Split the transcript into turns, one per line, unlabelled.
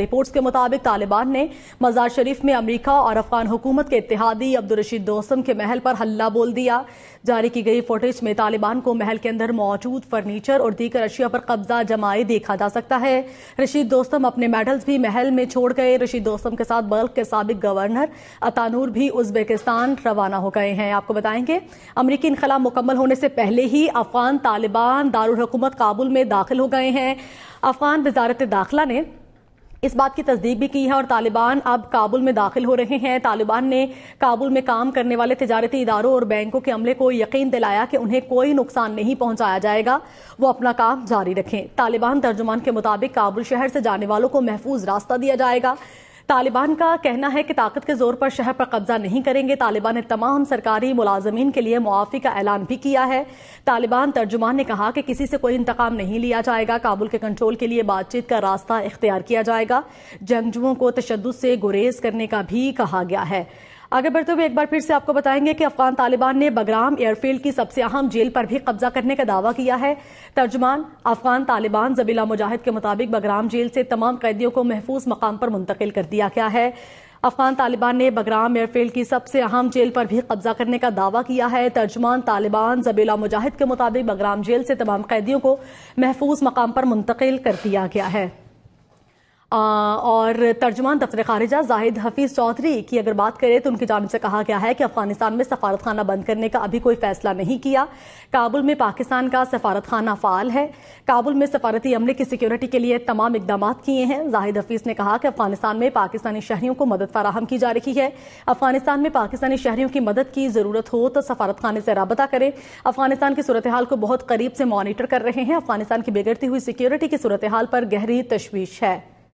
reports के मुताबिक तालिबान ने मजार शरीफ में अमरीका और अफगान हुकूमत के इतिहादी अब्दुलरशीद दोस्तम के महल पर हल्ला बोल दिया जारी की गई फुटेज में तालिबान को महल के अंदर मौजूद फर्नीचर और दीकर अशिया पर कब्जा जमाए देखा जा सकता है रशीद दोस्तम अपने मेडल्स भी महल में छोड़ गए रशीद दोस्तम के साथ बल्क के सबक गवर्नर अतानूर भी उज्बेकिस्तान रवाना हो गए हैं आपको बताएंगे अमरीकी इनखला मुकम्मल होने से पहले ही अफगान तालिबान दारकूमत काबुल में दाखिल हो गए हैं अफगान वजारत दाखिला ने इस बात की तस्दीक भी की है और तालिबान अब काबुल में दाखिल हो रहे हैं तालिबान ने काबुल में काम करने वाले तजारती इदारों और बैंकों के अमले को यकीन दिलाया कि उन्हें कोई नुकसान नहीं पहुंचाया जाएगा वो अपना काम जारी रखें तालिबान तर्जुमान के मुताबिक काबुल शहर से जाने वालों को महफूज रास्ता दिया जाएगा तालिबान का कहना है कि ताकत के जोर पर शहर पर कब्जा नहीं करेंगे तालिबान ने तमाम सरकारी मुलाजमीन के लिए मुआफ़ी का ऐलान भी किया है तालिबान तर्जुमान ने कहा कि किसी से कोई इंतकाम नहीं लिया जाएगा काबुल के कंट्रोल के लिए बातचीत का रास्ता इख्तियार किया जाएगा जंगजुओं को तशद से गुरेज करने का भी कहा गया है आगे बढ़ते हुए एक बार फिर से आपको बताएंगे कि अफगान तालिबान ने बगराम एयरफील्ड की सबसे अहम जेल पर भी कब्जा करने का दावा किया है तर्जमान अफगान तालिबान जबीला मुजाहिद के मुताबिक बगराम जेल से तमाम कैदियों को महफूज मकाम पर मुंतकिल कर दिया गया है अफगान तालिबान ने बगराम एयरफील्ड की सबसे अहम जेल पर भी कब्जा करने का दावा किया है तर्जमान तालिबान जबीला मुजाहिद के मुताबिक बगराम जेल से तमाम कैदियों को महफूज मकाम पर मुंतकिल कर दिया गया है और तर्जुमान दफ्तर खारिजा जाहिद हफीज़ चौधरी की अगर बात करें तो उनकी जानब से कहा गया है कि अफगानिस्तान में सफारत खाना बंद करने का अभी कोई फैसला नहीं किया काबुल में पाकिस्तान का सफारत खाना फाल है काबुल में सफारती अमले की सिक्योरिटी के लिए तमाम इकदाम किए हैं जाहिद हफीज़ ने कहा कि अफगानिस्तान में पाकिस्तानी शहरियों को मदद फराहम की जा रही है अफगानिस्तान में पाकिस्तानी शहरियों की मदद की ज़रूरत हो तो सफारत खाने से रबता करें अफगानिस्तान की सूरत हाल को बहुत करीब से मॉनिटर कर रहे हैं अफगानिस्तान की बिगड़ती हुई सिक्योरिटी की सूरत हाल पर गहरी तशवीश है